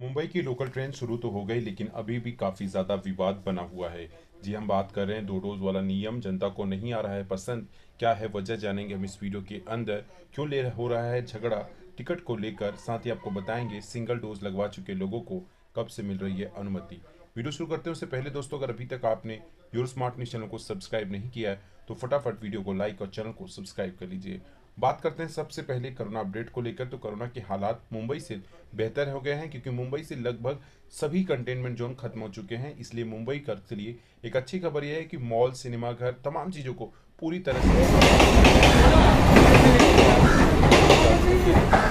मुंबई की local train शुरू तो हो गई लेकिन अभी भी काफ़ी ज़्यादा विवाद बना हुआ है जी हम बात कर रहे हैं दो डोज वाला नियम जनता को नहीं आ रहा है पसंद क्या है वजह जानेंगे हम इस वीडियो के अंदर क्यों ले हो रहा है झगड़ा टिकट को लेकर साथ ही आपको बताएंगे सिंगल डोज लगवा चुके लोगों को कब से मिल रही है अनुमति वीडियो शुरू करते हैं उससे पहले दोस्तों अगर अभी तक आपने योर स्मार्ट न्यूज चैनल को सब्सक्राइब नहीं किया है तो फटाफट वीडियो को लाइक और चैनल को सब्सक्राइब कर लीजिए बात करते हैं सबसे पहले कोरोना अपडेट को लेकर तो कोरोना के हालात मुंबई से बेहतर हो गए हैं क्योंकि मुंबई से लगभग सभी कंटेनमेंट जोन खत्म हो चुके हैं इसलिए मुंबई कर के लिए एक अच्छी खबर यह है कि मॉल सिनेमाघर तमाम चीज़ों को पूरी तरह से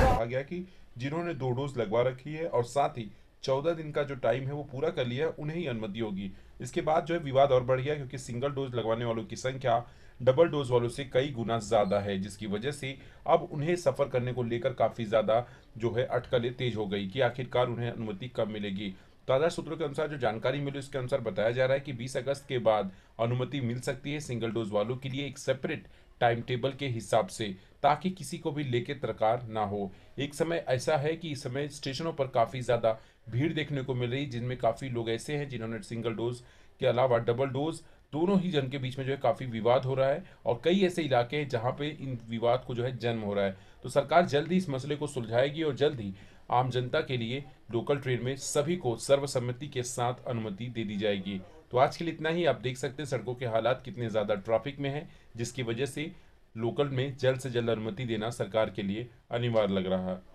आ गया कि जिन्होंने दो डोज लगवा रखी है और साथ ही चौदह दिन का जो टाइम है वो पूरा कर लिया उन्हें ही अनुमति होगी इसके बाद जो है विवाद और बढ़ गया क्योंकि सिंगल डोज लगवाने वालों की संख्या डबल डोज वालों से कई गुना ज़्यादा है जिसकी वजह से अब उन्हें सफ़र करने को लेकर काफ़ी ज़्यादा जो है अटकलें तेज हो गई कि आखिरकार उन्हें अनुमति कब मिलेगी तो आधार सूत्रों के अनुसार जो जानकारी मिली उसके अनुसार बताया जा रहा है कि 20 अगस्त के बाद अनुमति मिल सकती है सिंगल डोज वालों के लिए एक सेपरेट टाइम टेबल के हिसाब से ताकि किसी को भी लेके तरकार ना हो एक समय ऐसा है कि इस समय स्टेशनों पर काफ़ी ज़्यादा भीड़ देखने को मिल रही जिनमें काफ़ी लोग ऐसे हैं जिन्होंने सिंगल डोज के अलावा डबल डोज दोनों ही जन के बीच में जो है काफ़ी विवाद हो रहा है और कई ऐसे इलाके हैं जहाँ पे इन विवाद को जो है जन्म हो रहा है तो सरकार जल्द ही इस मसले को सुलझाएगी और जल्द ही आम जनता के लिए लोकल ट्रेन में सभी को सर्वसम्मति के साथ अनुमति दे दी जाएगी तो आज के लिए इतना ही आप देख सकते हैं सड़कों के हालात कितने ज़्यादा ट्रैफिक में है जिसकी वजह से लोकल में जल्द से जल्द अनुमति देना सरकार के लिए अनिवार्य लग रहा है